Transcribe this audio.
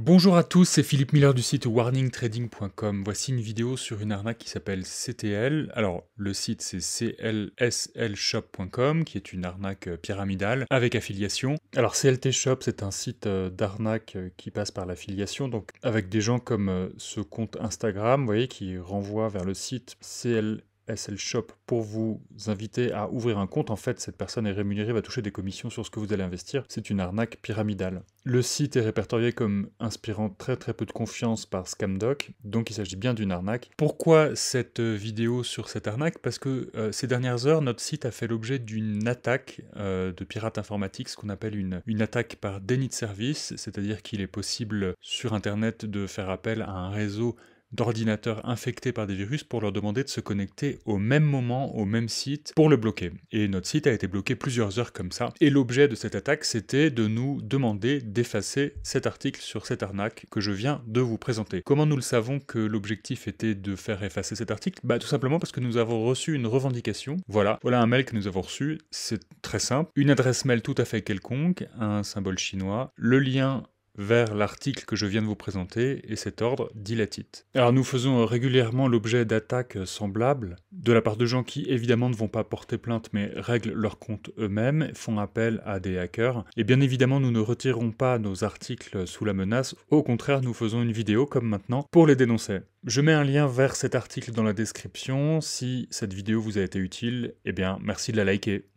Bonjour à tous, c'est Philippe Miller du site warningtrading.com. Voici une vidéo sur une arnaque qui s'appelle CTL. Alors, le site c'est clslshop.com qui est une arnaque euh, pyramidale avec affiliation. Alors, CLT Shop, c'est un site euh, d'arnaque euh, qui passe par l'affiliation, donc avec des gens comme ce compte Instagram, vous voyez, qui renvoie vers le site CL SL Shop pour vous inviter à ouvrir un compte, en fait, cette personne est rémunérée, va toucher des commissions sur ce que vous allez investir. C'est une arnaque pyramidale. Le site est répertorié comme inspirant très très peu de confiance par Scamdoc, donc il s'agit bien d'une arnaque. Pourquoi cette vidéo sur cette arnaque Parce que euh, ces dernières heures, notre site a fait l'objet d'une attaque euh, de pirates informatiques, ce qu'on appelle une, une attaque par déni de service, c'est-à-dire qu'il est possible sur Internet de faire appel à un réseau d'ordinateurs infectés par des virus pour leur demander de se connecter au même moment, au même site, pour le bloquer. Et notre site a été bloqué plusieurs heures comme ça. Et l'objet de cette attaque, c'était de nous demander d'effacer cet article sur cette arnaque que je viens de vous présenter. Comment nous le savons que l'objectif était de faire effacer cet article Bah tout simplement parce que nous avons reçu une revendication. Voilà, voilà un mail que nous avons reçu, c'est très simple. Une adresse mail tout à fait quelconque, un symbole chinois, le lien vers l'article que je viens de vous présenter, et cet ordre dilatite. Alors nous faisons régulièrement l'objet d'attaques semblables, de la part de gens qui évidemment ne vont pas porter plainte mais règlent leur compte eux-mêmes, font appel à des hackers, et bien évidemment nous ne retirons pas nos articles sous la menace, au contraire nous faisons une vidéo comme maintenant pour les dénoncer. Je mets un lien vers cet article dans la description, si cette vidéo vous a été utile, eh bien merci de la liker.